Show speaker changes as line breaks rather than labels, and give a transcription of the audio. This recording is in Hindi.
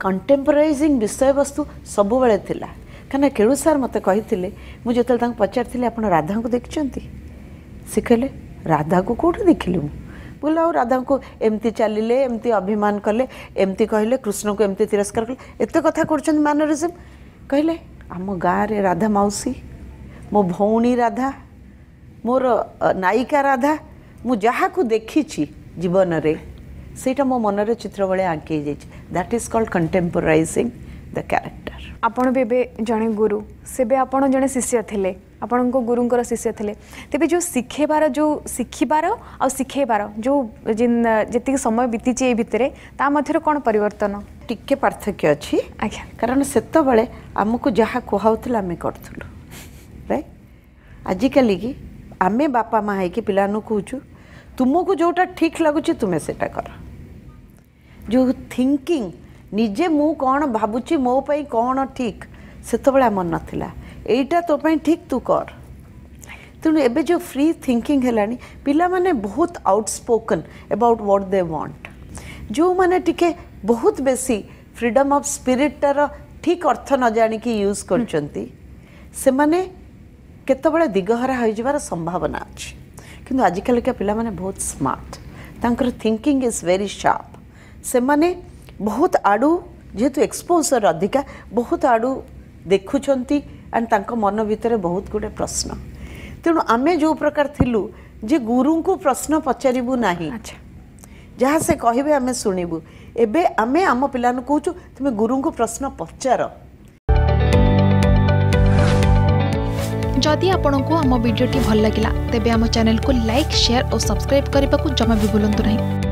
कंटेम्पोरइजिंग विषय वस्तु सब बड़े थी कहीं केड़ सार मत कही मुझे जो पचार राधा को देखें से कहले राधा को कौट देख ली मुझे आ राधा को एमती चलिए एमती अभिमान कले एमती कहले कृष्ण को एमती तिरस्कार कले एत कथ कर मानरिजम कहले आम गाँव में राधा मौसी मो भी राधा मोर नायिका राधा मुझे देखी जीवन से मो मन चित्र आंकी जाइए that is called contemporizing the character
ଆପଣ ବି ଏବେ ଜଣେ ଗୁରୁ ସେବେ ଆପଣ ଜଣେ ଶିଷ୍ୟ ଥିଲେ ଆପଣଙ୍କ ଗୁରୁଙ୍କର ଶିଷ୍ୟ ଥିଲେ ତେବେ ଯେଉଁ ଶିଖେଇବାର ଯେଉଁ ଶିଖିବାର ଆଉ ଶିଖେଇବାର ଯେଉଁ ଯେତିକି ସମୟ ବିତିଛି ଏଇ ଭିତରେ ତା ମଧ୍ୟରେ କ'ଣ ପରିବର୍ତ୍ତନ ଟିକେ ପାର୍ଥକ୍ୟ ଅଛି ଆଜ୍ଞା କାରଣ ସେତେବେଳେ ଆମକୁ ଯାହା କୁହାଉଥିଲା ଆମେ କରୁଥିଲୁ
ରାଇଟ୍ ଆଜିକାଲିକି ଆମେ ବାପା ମା' ହେଇକି ପିଲାମାନଙ୍କୁ କହୁଛୁ ତୁମକୁ ଯେଉଁଟା ଠିକ୍ ଲାଗୁଛି ତୁମେ ସେଇଟା କର जो थिंकिंग निजे मु कौन भावुची मोप कौन ठीक से तो मन ना यहीटा तोप ठीक तू कर तेणु एबे जो फ्री थिंकिंग है पिला बहुत outspoken about what they want जो माने टिके बहुत बेसी फ्रीडम ऑफ स्पिरिटर ठीक अर्थ न जाणी यूज करत दिगहरा हो संभावना अच्छे कि आजिकलिका पिला बहुत smart thinker thinking is very sharp से माने बहुत आड़ जेहेतु एक्सपोजर अधिका बहुत आड़ देखुं एंड मन भितर बहुत गुड प्रश्न तेणु आम जो प्रकार थिलु जे गुरु को प्रश्न पचारू ना जहाँ से कहे आम शुणु एवं आम आम पान कौ तुम्हें गुरु को प्रश्न पचार
जदि आपण को आम भिडी भल लगा तेब चेल को लाइक सेयार और सब्सक्राइब करने को जमा भी भूलु ना